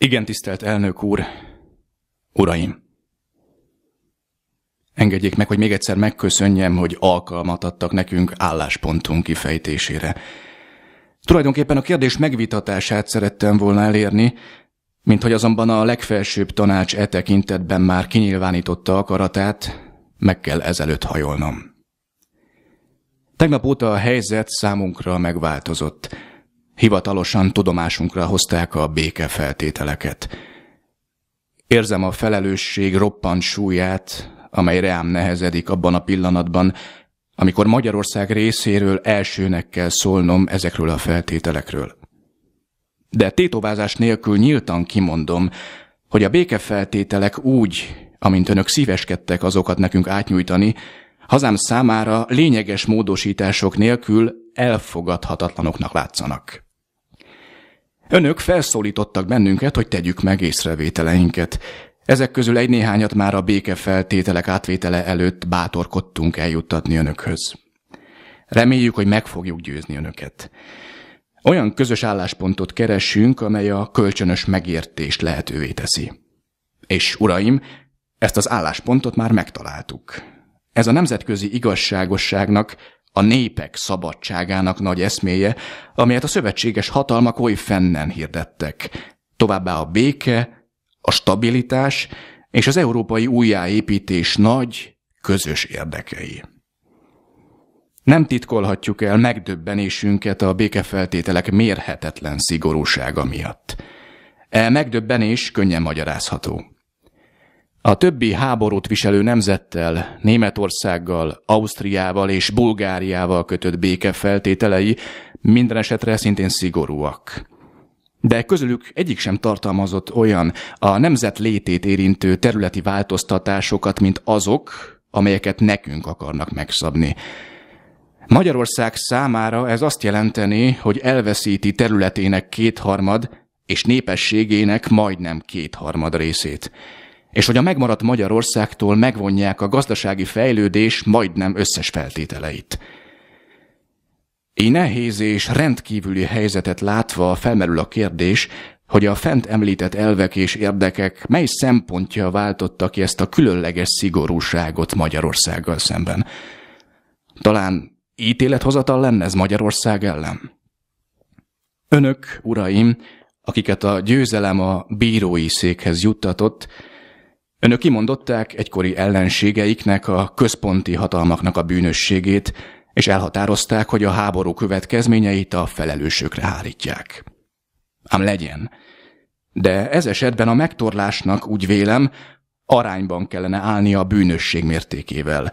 Igen, tisztelt elnök úr, uraim! Engedjék meg, hogy még egyszer megköszönjem, hogy alkalmat adtak nekünk álláspontunk kifejtésére. Tulajdonképpen a kérdés megvitatását szerettem volna elérni, mint hogy azonban a legfelsőbb tanács e tekintetben már kinyilvánította akaratát, meg kell ezelőtt hajolnom. Tegnap óta a helyzet számunkra megváltozott – hivatalosan tudomásunkra hozták a békefeltételeket. Érzem a felelősség roppant súlyát, amely rám nehezedik abban a pillanatban, amikor Magyarország részéről elsőnek kell szólnom ezekről a feltételekről. De tétovázás nélkül nyíltan kimondom, hogy a békefeltételek úgy, amint önök szíveskedtek azokat nekünk átnyújtani, hazám számára lényeges módosítások nélkül elfogadhatatlanoknak látszanak. Önök felszólítottak bennünket, hogy tegyük meg észrevételeinket. Ezek közül egy néhányat már a békefeltételek átvétele előtt bátorkodtunk eljuttatni önökhöz. Reméljük, hogy meg fogjuk győzni önöket. Olyan közös álláspontot keresünk, amely a kölcsönös megértést lehetővé teszi. És uraim, ezt az álláspontot már megtaláltuk. Ez a nemzetközi igazságosságnak a népek szabadságának nagy eszméje, amelyet a szövetséges hatalmak oly fennen hirdettek. Továbbá a béke, a stabilitás és az európai újjáépítés nagy, közös érdekei. Nem titkolhatjuk el megdöbbenésünket a békefeltételek mérhetetlen szigorúsága miatt. E megdöbbenés könnyen magyarázható. A többi háborút viselő nemzettel, Németországgal, Ausztriával és Bulgáriával kötött béke feltételei minden esetre szintén szigorúak. De közülük egyik sem tartalmazott olyan a nemzet létét érintő területi változtatásokat, mint azok, amelyeket nekünk akarnak megszabni. Magyarország számára ez azt jelenteni, hogy elveszíti területének kétharmad és népességének majdnem kétharmad részét és hogy a megmaradt Magyarországtól megvonják a gazdasági fejlődés majdnem összes feltételeit. Így nehéz és rendkívüli helyzetet látva felmerül a kérdés, hogy a fent említett elvek és érdekek mely szempontja váltotta ki ezt a különleges szigorúságot Magyarországgal szemben. Talán ítélethozatal lenne ez Magyarország ellen? Önök, uraim, akiket a győzelem a bírói székhez juttatott, Önök kimondották egykori ellenségeiknek, a központi hatalmaknak a bűnösségét, és elhatározták, hogy a háború következményeit a felelősökre hárítják. Ám legyen. De ez esetben a megtorlásnak úgy vélem, arányban kellene állni a bűnösség mértékével.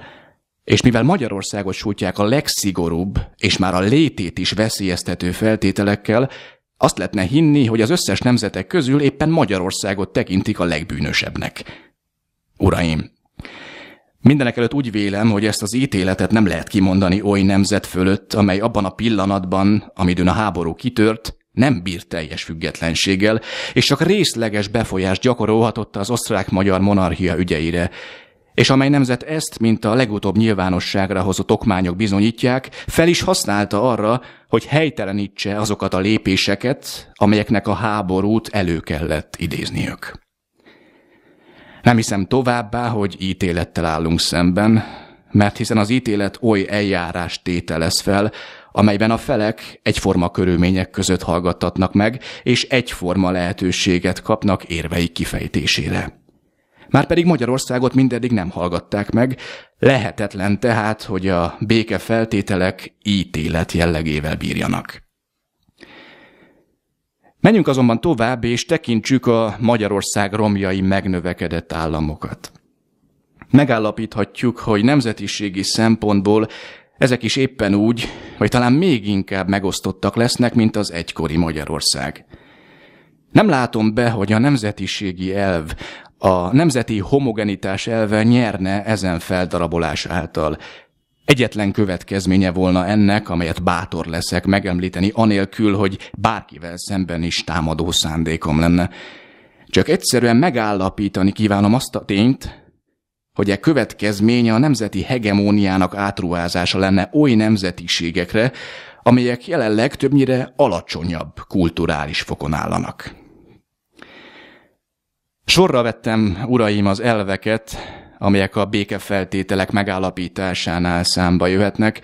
És mivel Magyarországot sújtják a legszigorúbb és már a létét is veszélyeztető feltételekkel, azt lehetne hinni, hogy az összes nemzetek közül éppen Magyarországot tekintik a legbűnösebbnek. Uraim, Mindenek előtt úgy vélem, hogy ezt az ítéletet nem lehet kimondani oly nemzet fölött, amely abban a pillanatban, amidőn a háború kitört, nem bír teljes függetlenséggel, és csak részleges befolyást gyakorolhatott az osztrák-magyar monarchia ügyeire, és amely nemzet ezt, mint a legutóbb nyilvánosságra hozott okmányok bizonyítják, fel is használta arra, hogy helytelenítse azokat a lépéseket, amelyeknek a háborút elő kellett idézniük. Nem hiszem továbbá, hogy ítélettel állunk szemben, mert hiszen az ítélet oly eljárást tételez fel, amelyben a felek egyforma körülmények között hallgattatnak meg, és egyforma lehetőséget kapnak érveik kifejtésére. Márpedig Magyarországot mindeddig nem hallgatták meg, lehetetlen tehát, hogy a béke feltételek ítélet jellegével bírjanak. Menjünk azonban tovább, és tekintsük a Magyarország romjai megnövekedett államokat. Megállapíthatjuk, hogy nemzetiségi szempontból ezek is éppen úgy, vagy talán még inkább megosztottak lesznek, mint az egykori Magyarország. Nem látom be, hogy a nemzetiségi elv, a nemzeti homogenitás elve nyerne ezen feldarabolás által. Egyetlen következménye volna ennek, amelyet bátor leszek megemlíteni, anélkül, hogy bárkivel szemben is támadó szándékom lenne. Csak egyszerűen megállapítani kívánom azt a tényt, hogy e következménye a nemzeti hegemóniának átruházása lenne oly nemzetiségekre, amelyek jelenleg többnyire alacsonyabb kulturális fokon állanak. Sorra vettem, uraim, az elveket, amelyek a békefeltételek megállapításánál számba jöhetnek,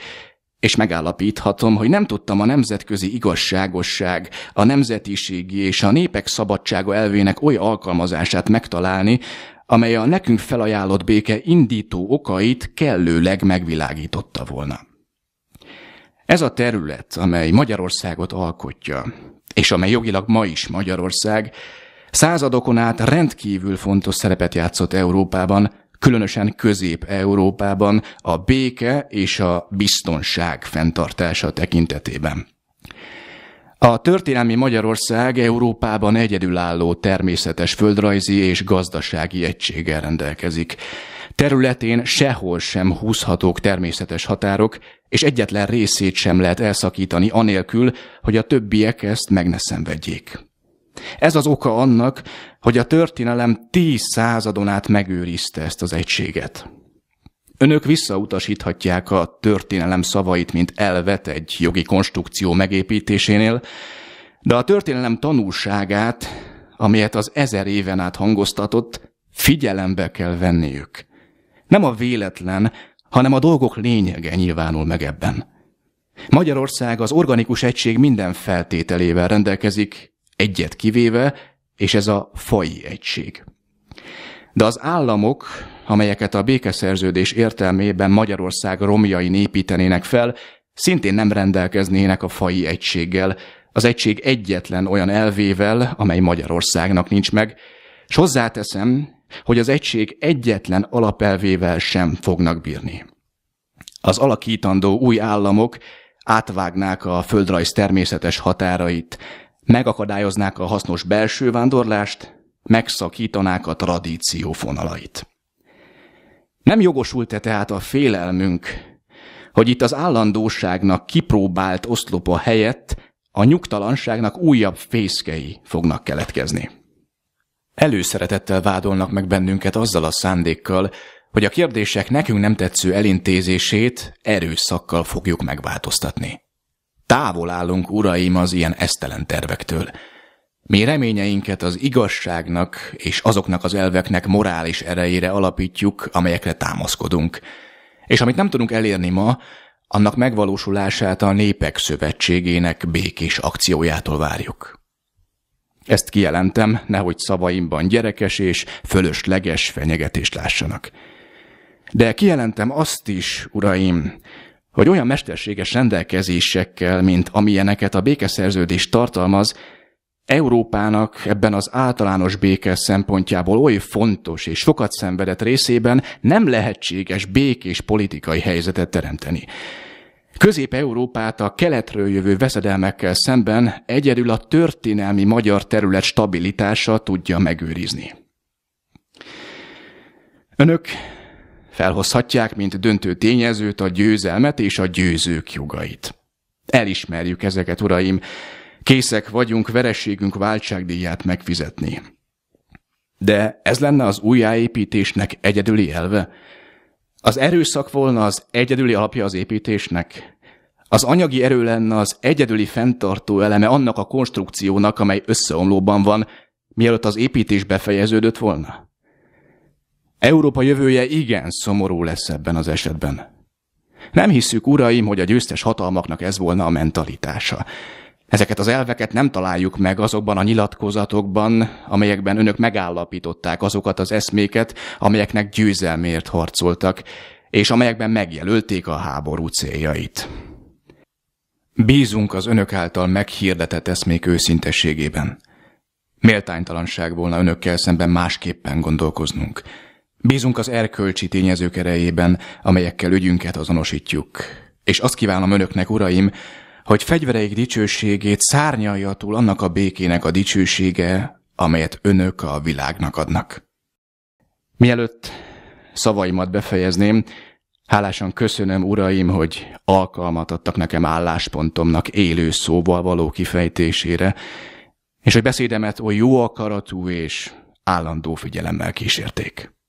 és megállapíthatom, hogy nem tudtam a nemzetközi igazságosság, a nemzetiségi és a népek szabadsága elvének oly alkalmazását megtalálni, amely a nekünk felajánlott béke indító okait kellőleg megvilágította volna. Ez a terület, amely Magyarországot alkotja, és amely jogilag ma is Magyarország, századokon át rendkívül fontos szerepet játszott Európában, különösen Közép-Európában a béke és a biztonság fenntartása tekintetében. A történelmi Magyarország Európában egyedülálló természetes földrajzi és gazdasági egységgel rendelkezik. Területén sehol sem húzhatók természetes határok, és egyetlen részét sem lehet elszakítani anélkül, hogy a többiek ezt meg ne szenvedjék. Ez az oka annak, hogy a történelem tíz századon át megőrizte ezt az egységet. Önök visszautasíthatják a történelem szavait, mint elvet egy jogi konstrukció megépítésénél, de a történelem tanulságát, amelyet az ezer éven át hangoztatott, figyelembe kell venniük. Nem a véletlen, hanem a dolgok lényege nyilvánul meg ebben. Magyarország az organikus egység minden feltételével rendelkezik, egyet kivéve, és ez a fai egység. De az államok, amelyeket a békeszerződés értelmében Magyarország romjai építenének fel, szintén nem rendelkeznének a fai egységgel, az egység egyetlen olyan elvével, amely Magyarországnak nincs meg, és hozzáteszem, hogy az egység egyetlen alapelvével sem fognak bírni. Az alakítandó új államok átvágnák a földrajz természetes határait, megakadályoznák a hasznos belső vándorlást, megszakítanák a tradíció fonalait. Nem jogosult-e tehát a félelmünk, hogy itt az állandóságnak kipróbált oszlopa helyett a nyugtalanságnak újabb fészkei fognak keletkezni. Előszeretettel vádolnak meg bennünket azzal a szándékkal, hogy a kérdések nekünk nem tetsző elintézését erőszakkal fogjuk megváltoztatni. Távol állunk, uraim, az ilyen esztelen tervektől. Mi reményeinket az igazságnak és azoknak az elveknek morális erejére alapítjuk, amelyekre támaszkodunk. És amit nem tudunk elérni ma, annak megvalósulását a Népek Szövetségének békés akciójától várjuk. Ezt kijelentem, nehogy szavaimban gyerekes és fölösleges fenyegetést lássanak. De kijelentem azt is, uraim, hogy olyan mesterséges rendelkezésekkel, mint amilyeneket a békeszerződés tartalmaz, Európának ebben az általános béke szempontjából oly fontos és sokat szenvedett részében nem lehetséges békés politikai helyzetet teremteni. Közép-Európát a keletről jövő veszedelmekkel szemben egyedül a történelmi magyar terület stabilitása tudja megőrizni. Önök felhozhatják, mint döntő tényezőt a győzelmet és a győzők jogait. Elismerjük ezeket, uraim, készek vagyunk vereségünk váltságdíját megfizetni. De ez lenne az újjáépítésnek egyedüli elve? Az erőszak volna az egyedüli alapja az építésnek? Az anyagi erő lenne az egyedüli fenntartó eleme annak a konstrukciónak, amely összeomlóban van, mielőtt az építés befejeződött volna? Európa jövője igen szomorú lesz ebben az esetben. Nem hiszük, uraim, hogy a győztes hatalmaknak ez volna a mentalitása. Ezeket az elveket nem találjuk meg azokban a nyilatkozatokban, amelyekben önök megállapították azokat az eszméket, amelyeknek győzelmért harcoltak, és amelyekben megjelölték a háború céljait. Bízunk az önök által meghirdetett eszmék őszintességében. Méltánytalanság volna önökkel szemben másképpen gondolkoznunk. Bízunk az erkölcsi tényezők erejében, amelyekkel ügyünket azonosítjuk. És azt kívánom önöknek, uraim, hogy fegyvereik dicsőségét szárnyalja túl annak a békének a dicsősége, amelyet önök a világnak adnak. Mielőtt szavaimat befejezném, hálásan köszönöm, uraim, hogy alkalmat adtak nekem álláspontomnak élő szóval való kifejtésére, és hogy beszédemet oly jó akaratú és állandó figyelemmel kísérték.